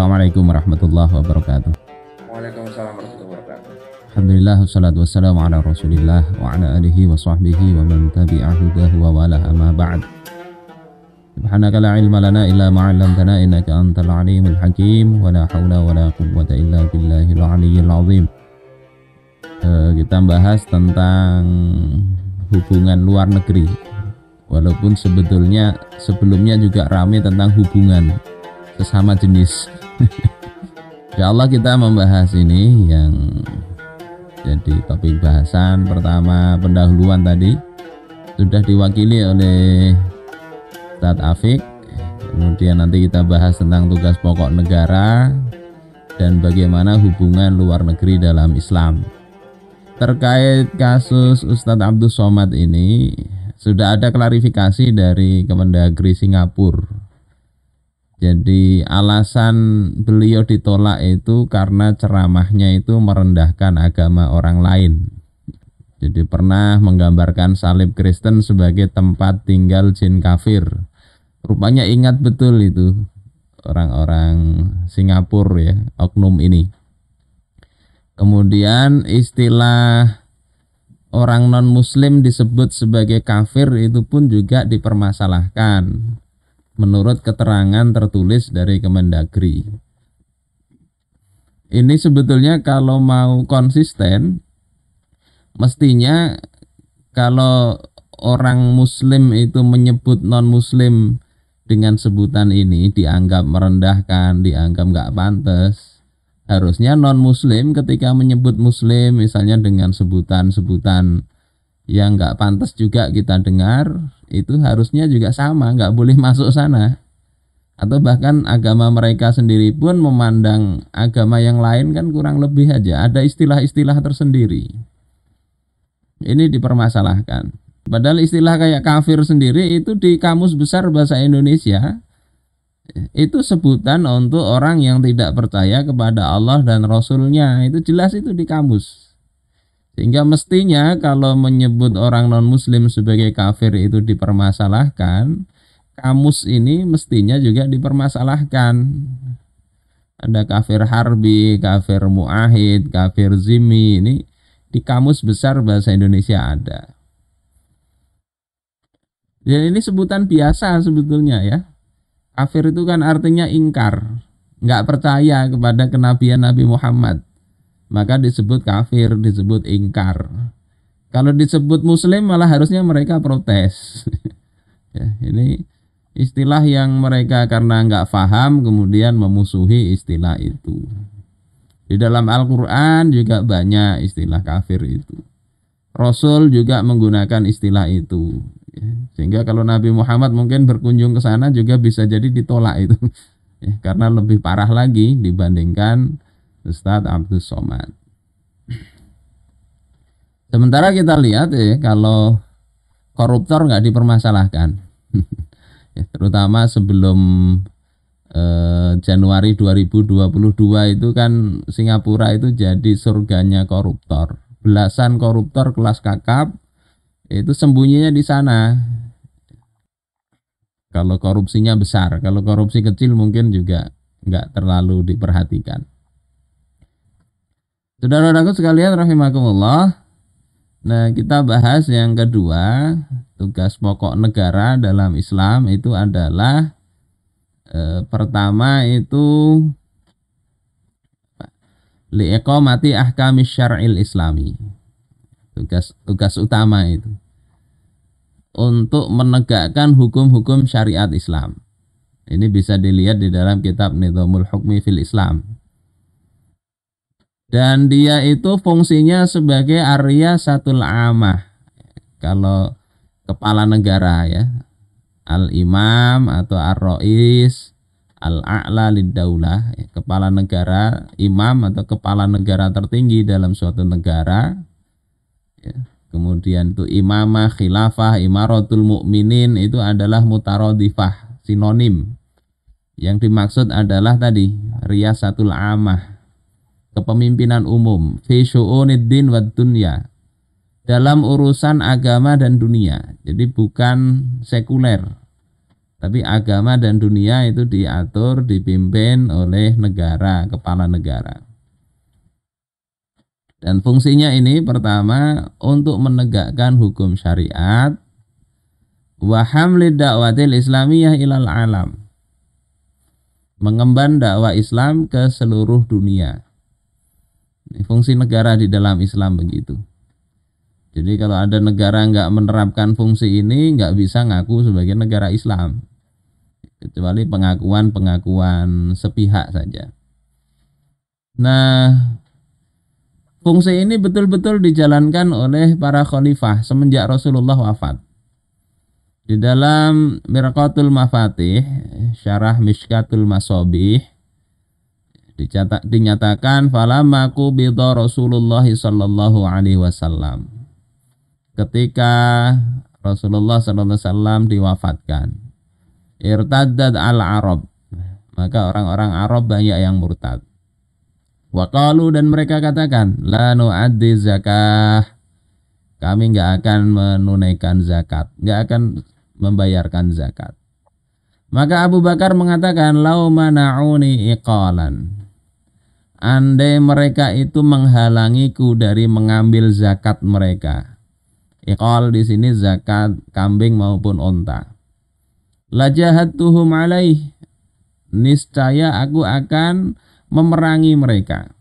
Assalamualaikum warahmatullahi wabarakatuh. Waalaikumsalam warahmatullahi wabarakatuh. Alhamdulillah wassalatu wassalamu ala Rasulillah wa ala alihi wa sahbihi wa man tabi'ahu wa wala amma ba'd. Subhanaka la ilma lana illa ma 'allamtana innaka antal alimul hakim wa la haula wa la quwwata illa billahil aliyyil azim. Uh, kita bahas tentang hubungan luar negeri. Walaupun sebetulnya sebelumnya juga rame tentang hubungan sesama jenis Insya Allah kita membahas ini yang jadi topik bahasan pertama pendahuluan tadi sudah diwakili oleh Ustadz Afik kemudian nanti kita bahas tentang tugas pokok negara dan bagaimana hubungan luar negeri dalam Islam terkait kasus Ustadz Abdul Somad ini sudah ada klarifikasi dari Kemendagri Singapura jadi alasan beliau ditolak itu karena ceramahnya itu merendahkan agama orang lain. Jadi pernah menggambarkan salib Kristen sebagai tempat tinggal jin kafir. Rupanya ingat betul itu orang-orang Singapura ya, oknum ini. Kemudian istilah orang non muslim disebut sebagai kafir itu pun juga dipermasalahkan menurut keterangan tertulis dari Kemendagri. Ini sebetulnya kalau mau konsisten mestinya kalau orang muslim itu menyebut non muslim dengan sebutan ini dianggap merendahkan, dianggap nggak pantas. Harusnya non muslim ketika menyebut muslim misalnya dengan sebutan-sebutan yang nggak pantas juga kita dengar itu harusnya juga sama nggak boleh masuk sana atau bahkan agama mereka sendiri pun memandang agama yang lain kan kurang lebih aja ada istilah-istilah tersendiri ini dipermasalahkan padahal istilah kayak kafir sendiri itu di kamus besar bahasa Indonesia itu sebutan untuk orang yang tidak percaya kepada Allah dan Rasulnya itu jelas itu di kamus sehingga mestinya kalau menyebut orang non-muslim sebagai kafir itu dipermasalahkan, kamus ini mestinya juga dipermasalahkan. Ada kafir harbi, kafir muahid, kafir zimi, ini di kamus besar bahasa Indonesia ada. Dan ini sebutan biasa sebetulnya ya. Kafir itu kan artinya ingkar, nggak percaya kepada kenabian Nabi Muhammad maka disebut kafir, disebut ingkar. Kalau disebut muslim malah harusnya mereka protes. ya, ini istilah yang mereka karena nggak paham kemudian memusuhi istilah itu. Di dalam Al-Quran juga banyak istilah kafir itu. Rasul juga menggunakan istilah itu. Ya, sehingga kalau Nabi Muhammad mungkin berkunjung ke sana juga bisa jadi ditolak itu. Ya, karena lebih parah lagi dibandingkan Ustadz Abdul Somad. Sementara kita lihat ya, kalau koruptor nggak dipermasalahkan, ya, terutama sebelum eh, Januari 2022 itu kan Singapura itu jadi surganya koruptor, belasan koruptor kelas kakap itu sembunyinya di sana. Kalau korupsinya besar, kalau korupsi kecil mungkin juga nggak terlalu diperhatikan. Saudara-saudaraku sekalian rahimakumullah. Nah, kita bahas yang kedua, tugas pokok negara dalam Islam itu adalah e, pertama itu mati ahkami syar'il islami. Tugas tugas utama itu untuk menegakkan hukum-hukum syariat Islam. Ini bisa dilihat di dalam kitab Nizamul Hukmi fil Islam dan dia itu fungsinya sebagai Arya satu Amah kalau kepala negara ya Al-Imam atau Ar-Rois Al-A'la lidaulah ya. kepala negara imam atau kepala negara tertinggi dalam suatu negara ya. kemudian itu imamah khilafah imaratul mukminin itu adalah mutarodifah sinonim yang dimaksud adalah tadi satu amah kepemimpinan umum din wa dunya dalam urusan agama dan dunia. Jadi bukan sekuler. Tapi agama dan dunia itu diatur, dipimpin oleh negara, kepala negara. Dan fungsinya ini pertama untuk menegakkan hukum syariat wa hamlid da'watil islamiyah ilal alam. Mengemban dakwah Islam ke seluruh dunia. Fungsi negara di dalam Islam begitu. Jadi kalau ada negara nggak menerapkan fungsi ini nggak bisa ngaku sebagai negara Islam kecuali pengakuan-pengakuan sepihak saja. Nah, fungsi ini betul-betul dijalankan oleh para khalifah semenjak Rasulullah wafat. Di dalam Mirqatul Mafatih, Syarah Mishkatul Masobih, dinyatakan falamaku qubida Rasulullah sallallahu alaihi wasallam. Ketika Rasulullah sallallahu alaihi wasallam diwafatkan, irtaddat al-arab. Maka orang-orang Arab banyak yang murtad. Waqalu dan mereka katakan, la nu'addi zakah. Kami nggak akan menunaikan zakat, nggak akan membayarkan zakat. Maka Abu Bakar mengatakan, lau manauni iqalan andai mereka itu menghalangiku dari mengambil zakat mereka. Iqal di sini zakat kambing maupun unta. Lajahat Lajahatuhum alaih. Niscaya aku akan memerangi mereka.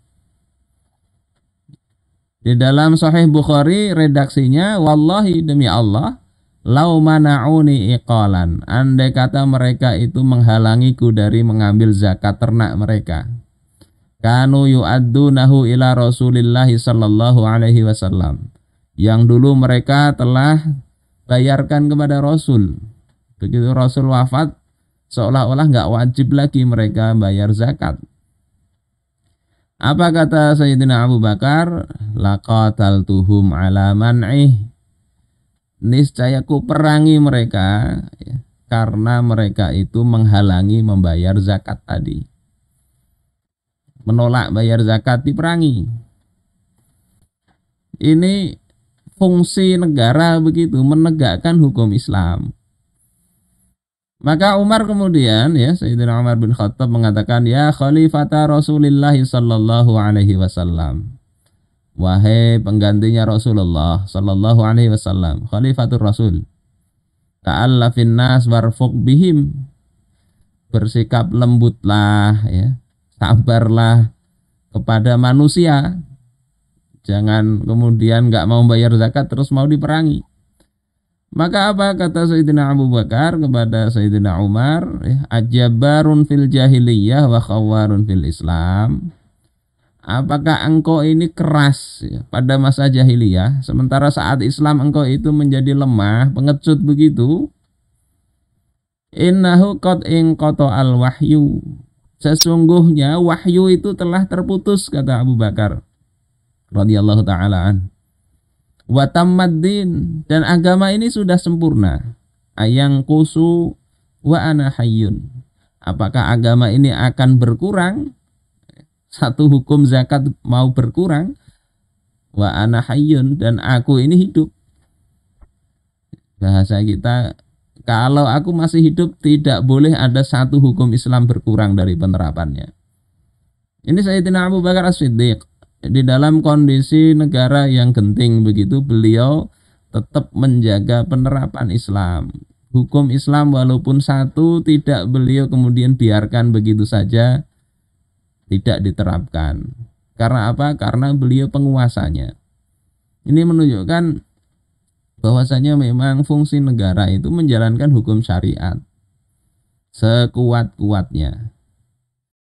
Di dalam Sahih Bukhari redaksinya wallahi demi Allah lau manauni iqalan. Andai kata mereka itu menghalangiku dari mengambil zakat ternak mereka kanu yu'addunahu ila Rasulillahi sallallahu alaihi wasallam. Yang dulu mereka telah bayarkan kepada Rasul. Begitu Rasul wafat, seolah-olah nggak wajib lagi mereka bayar zakat. Apa kata Sayyidina Abu Bakar? tuhum ala man'ih. Niscaya ku perangi mereka ya, karena mereka itu menghalangi membayar zakat tadi menolak bayar zakat diperangi. Ini fungsi negara begitu menegakkan hukum Islam. Maka Umar kemudian ya Sayyidina Umar bin Khattab mengatakan ya khalifata Rasulullah sallallahu alaihi wasallam. Wahai penggantinya Rasulullah sallallahu alaihi wasallam, khalifatul Rasul. Ta'allafin nas warfuq bihim. Bersikap lembutlah ya, sabarlah kepada manusia jangan kemudian nggak mau bayar zakat terus mau diperangi maka apa kata Sayyidina Abu Bakar kepada Sayyidina Umar eh, ajabarun fil jahiliyah wa khawarun fil islam apakah engkau ini keras ya, pada masa jahiliyah sementara saat Islam engkau itu menjadi lemah pengecut begitu innahu qad engkoto al wahyu Sesungguhnya wahyu itu telah terputus kata Abu Bakar radhiyallahu taalaan watamadin dan agama ini sudah sempurna. Ayang kusu wa ana hayyun. Apakah agama ini akan berkurang? Satu hukum zakat mau berkurang wa ana hayyun dan aku ini hidup. Bahasa kita kalau aku masih hidup tidak boleh ada satu hukum Islam berkurang dari penerapannya. Ini Sayyidina Abu Bakar As-Siddiq di dalam kondisi negara yang genting begitu beliau tetap menjaga penerapan Islam. Hukum Islam walaupun satu tidak beliau kemudian biarkan begitu saja tidak diterapkan. Karena apa? Karena beliau penguasanya. Ini menunjukkan bahwasanya memang fungsi negara itu menjalankan hukum syariat sekuat-kuatnya